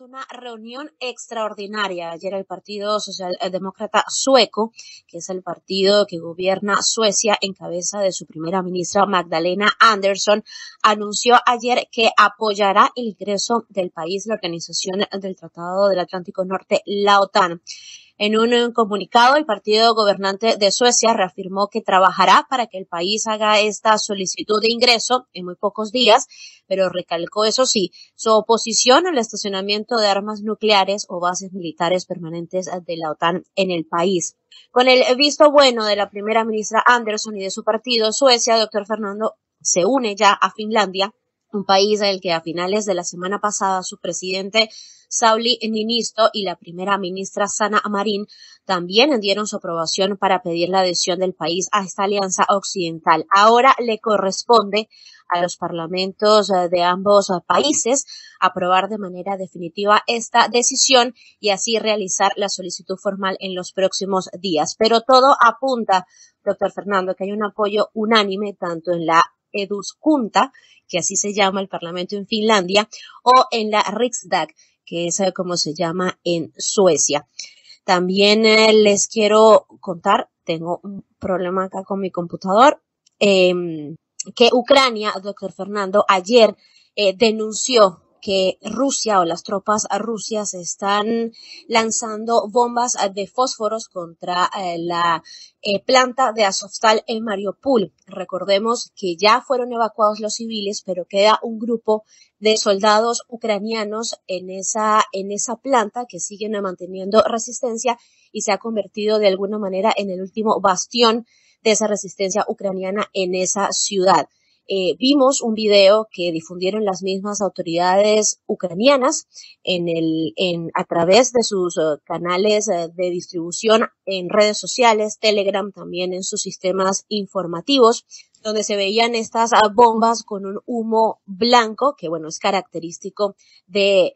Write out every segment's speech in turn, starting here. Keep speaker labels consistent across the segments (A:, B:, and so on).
A: una reunión extraordinaria ayer el Partido Socialdemócrata Sueco, que es el partido que gobierna Suecia en cabeza de su primera ministra Magdalena Andersson, anunció ayer que apoyará el ingreso del país a la Organización del Tratado del Atlántico Norte, la OTAN. En un comunicado, el partido gobernante de Suecia reafirmó que trabajará para que el país haga esta solicitud de ingreso en muy pocos días, pero recalcó, eso sí, su oposición al estacionamiento de armas nucleares o bases militares permanentes de la OTAN en el país. Con el visto bueno de la primera ministra Anderson y de su partido, Suecia, doctor Fernando, se une ya a Finlandia un país en el que a finales de la semana pasada su presidente Sauli Ninisto y la primera ministra Sana Amarín también dieron su aprobación para pedir la adhesión del país a esta alianza occidental. Ahora le corresponde a los parlamentos eh, de ambos países aprobar de manera definitiva esta decisión y así realizar la solicitud formal en los próximos días. Pero todo apunta, doctor Fernando, que hay un apoyo unánime tanto en la Eduskunta, que así se llama el Parlamento en Finlandia, o en la Riksdag, que es eh, como se llama en Suecia. También eh, les quiero contar, tengo un problema acá con mi computador, em, que Ucrania, doctor Fernando, ayer eh, denunció que Rusia o las tropas rusas están lanzando bombas de fósforos contra eh, la eh, planta de Azovstal en Mariupol. Recordemos que ya fueron evacuados los civiles, pero queda un grupo de soldados ucranianos en esa, en esa planta que siguen manteniendo resistencia y se ha convertido de alguna manera en el último bastión de esa resistencia ucraniana en esa ciudad. Eh, vimos un video que difundieron las mismas autoridades ucranianas en el, en, a través de sus eh, canales eh, de distribución en redes sociales, Telegram, también en sus sistemas informativos, donde se veían estas ah, bombas con un humo blanco, que bueno, es característico de,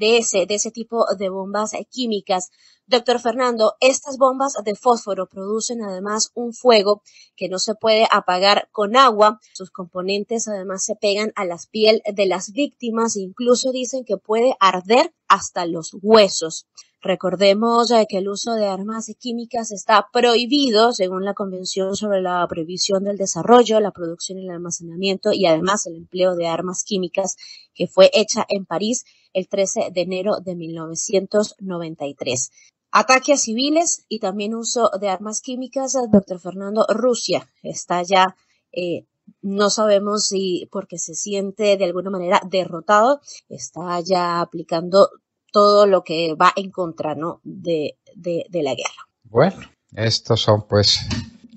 A: ese, de ese tipo de bombas químicas. Doctor Fernando, estas bombas de fósforo producen además un fuego que no se puede apagar con agua. Sus componentes además se pegan a las piel de las víctimas e incluso dicen que puede arder hasta los huesos. Recordemos eh, que el uso de armas químicas está prohibido según la Convención sobre la Prohibición del Desarrollo, la Producción y el Almacenamiento y además el empleo de armas químicas que fue hecha en París el 13 de enero de 1993. Ataque a civiles y también uso de armas químicas, eh, doctor Fernando, Rusia está ya eh, no sabemos si porque se siente de alguna manera derrotado, está ya aplicando todo lo que va en contra ¿no? de, de, la guerra.
B: Bueno, estos son pues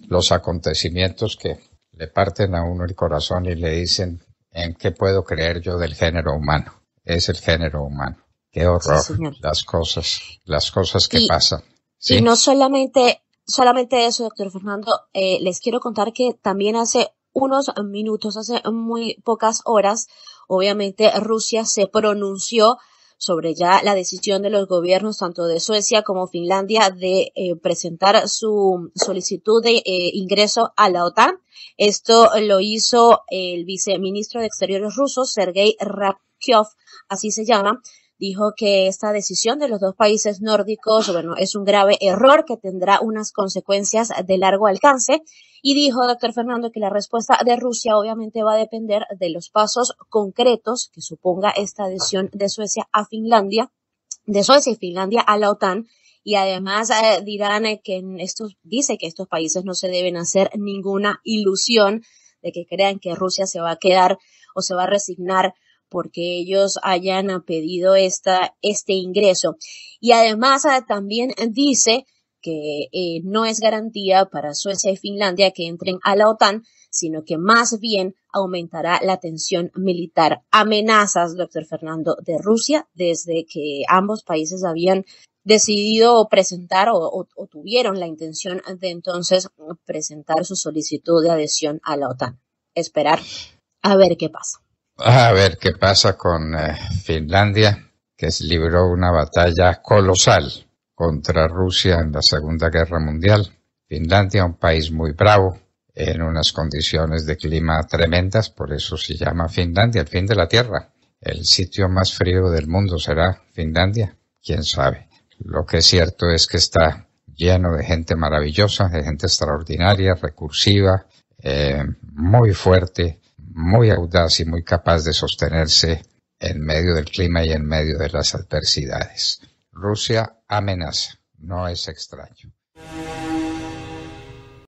B: los acontecimientos que le parten a uno el corazón y le dicen en qué puedo creer yo del género humano. Es el género humano. Qué horror. las cosas, las cosas que pasan.
A: ¿Sí? Y no solamente, solamente eso, doctor Fernando, eh, les quiero contar que también hace unos minutos, hace muy pocas horas, obviamente Rusia se pronunció sobre ya la decisión de los gobiernos tanto de Suecia como Finlandia de eh, presentar su solicitud de eh, ingreso a la OTAN. Esto lo hizo el viceministro de Exteriores ruso, Sergei Rakhyov, así se llama, dijo que esta decisión de los dos países nórdicos, bueno, es un grave error que tendrá unas consecuencias de largo alcance. Y dijo, doctor Fernando, que la respuesta de Rusia obviamente va a depender de los pasos concretos que suponga esta adhesión de Suecia a Finlandia, de Suecia y Finlandia a la OTAN y además eh, dirán eh, que estos, dice que estos países no se deben hacer ninguna ilusión de que crean que Rusia se va a quedar o se va a resignar porque ellos hayan pedido esta, este ingreso. Y además ah, también dice que eh, no es garantía para Suecia y Finlandia que entren a la OTAN, sino que más bien aumentará la tensión militar. Amenazas, doctor Fernando, de Rusia desde que ambos países habían decidido presentar o, tuvieron la intención de entonces presentar su solicitud de adhesión a la OTAN. Esperar a ver qué pasa.
B: Ah, a ver qué pasa con eh, Finlandia, que libró una batalla colosal contra Rusia en la Segunda Guerra Mundial. Finlandia, un país muy bravo, en unas condiciones de clima tremendas, por eso se llama Finlandia, el fin de la Tierra. El sitio más frío del mundo será Finlandia, quién sabe. Lo que es cierto es que está lleno de gente maravillosa, de gente extraordinaria, recursiva, eh, muy fuerte, muy audaz y muy capaz de sostenerse en medio del clima y en medio de las adversidades. Rusia amenaza, no es extraño.